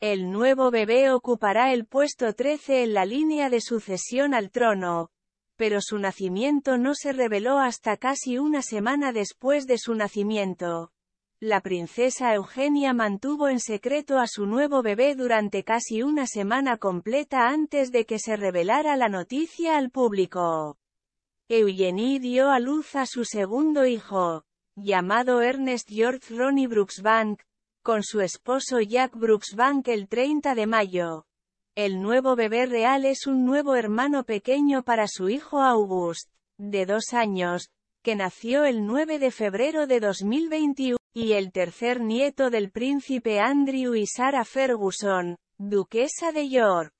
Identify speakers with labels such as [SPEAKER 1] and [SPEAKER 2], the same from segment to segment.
[SPEAKER 1] El nuevo bebé ocupará el puesto 13 en la línea de sucesión al trono, pero su nacimiento no se reveló hasta casi una semana después de su nacimiento. La princesa Eugenia mantuvo en secreto a su nuevo bebé durante casi una semana completa antes de que se revelara la noticia al público. Eugenie dio a luz a su segundo hijo, llamado Ernest George Ronnie Brooksbank, con su esposo Jack Brooksbank el 30 de mayo. El nuevo bebé real es un nuevo hermano pequeño para su hijo August, de dos años, que nació el 9 de febrero de 2021, y el tercer nieto del príncipe Andrew y Sarah Ferguson, duquesa de York.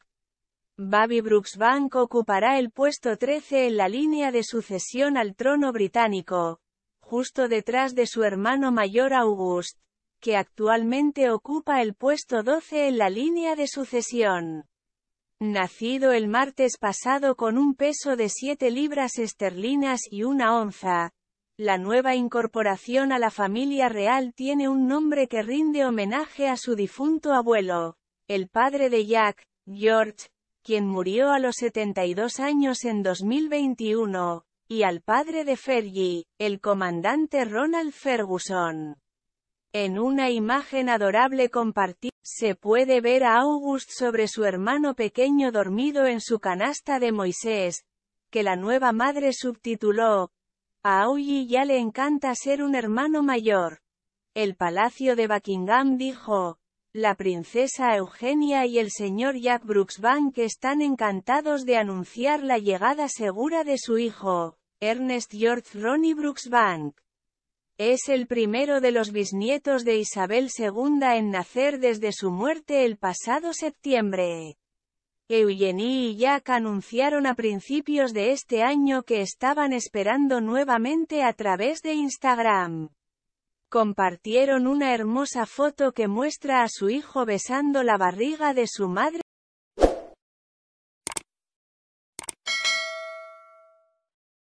[SPEAKER 1] Baby Brooksbank ocupará el puesto 13 en la línea de sucesión al trono británico, justo detrás de su hermano mayor August, que actualmente ocupa el puesto 12 en la línea de sucesión. Nacido el martes pasado con un peso de 7 libras esterlinas y una onza, la nueva incorporación a la familia real tiene un nombre que rinde homenaje a su difunto abuelo, el padre de Jack, George, quien murió a los 72 años en 2021, y al padre de Fergie, el comandante Ronald Ferguson. En una imagen adorable compartida, se puede ver a August sobre su hermano pequeño dormido en su canasta de Moisés, que la nueva madre subtituló. A Augie ya le encanta ser un hermano mayor. El Palacio de Buckingham dijo, la princesa Eugenia y el señor Jack Brooksbank están encantados de anunciar la llegada segura de su hijo, Ernest George Ronnie Brooksbank. Es el primero de los bisnietos de Isabel II en nacer desde su muerte el pasado septiembre. Eugenie y Jack anunciaron a principios de este año que estaban esperando nuevamente a través de Instagram. Compartieron una hermosa foto que muestra a su hijo besando la barriga de su madre